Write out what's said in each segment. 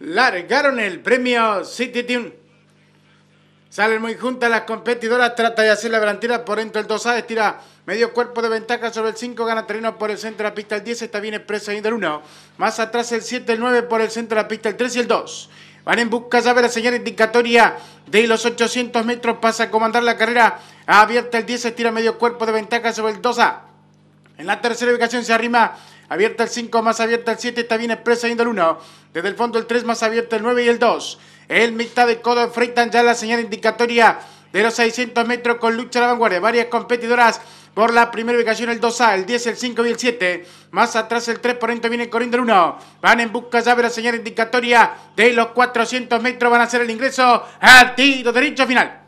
largaron el premio City Team. Salen muy juntas las competidoras, trata de hacer la delantera por dentro el 2A, estira medio cuerpo de ventaja sobre el 5, gana terreno por el centro de la pista el 10, está bien expresa ahí del 1. Más atrás el 7, el 9 por el centro de la pista el 3 y el 2. Van en busca, ya ver la señal indicatoria de los 800 metros, pasa a comandar la carrera, abierta el 10, estira medio cuerpo de ventaja sobre el 2A. En la tercera ubicación se arrima Abierta el 5, más abierta el 7, está bien expresa yendo el 1. Desde el fondo el 3, más abierta el 9 y el 2. El mitad de codo enfrentan ya la señal indicatoria de los 600 metros con lucha a la vanguardia. Varias competidoras por la primera ubicación el 2A, el 10, el 5 y el 7. Más atrás el 3, por ende viene corriendo el 1. Van en busca ya de la señal indicatoria de los 400 metros. Van a hacer el ingreso partido derecho final.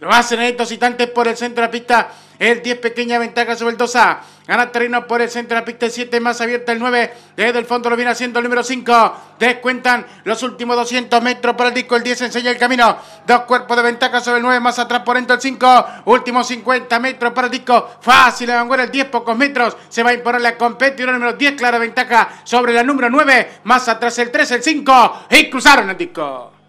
Lo hacen estos citantes por el centro de la pista. El 10 pequeña ventaja sobre el 2A. Gana terreno por el centro de la pista. El 7 más abierta el 9. Desde el fondo lo viene haciendo el número 5. Descuentan los últimos 200 metros para el disco. El 10 enseña el camino. Dos cuerpos de ventaja sobre el 9. Más atrás por dentro el 5. Últimos 50 metros para el disco. Fácil la vanguardia. El 10 pocos metros. Se va a imponer la El número 10. Clara ventaja sobre la número 9. Más atrás el 3. El 5. Y cruzaron el disco.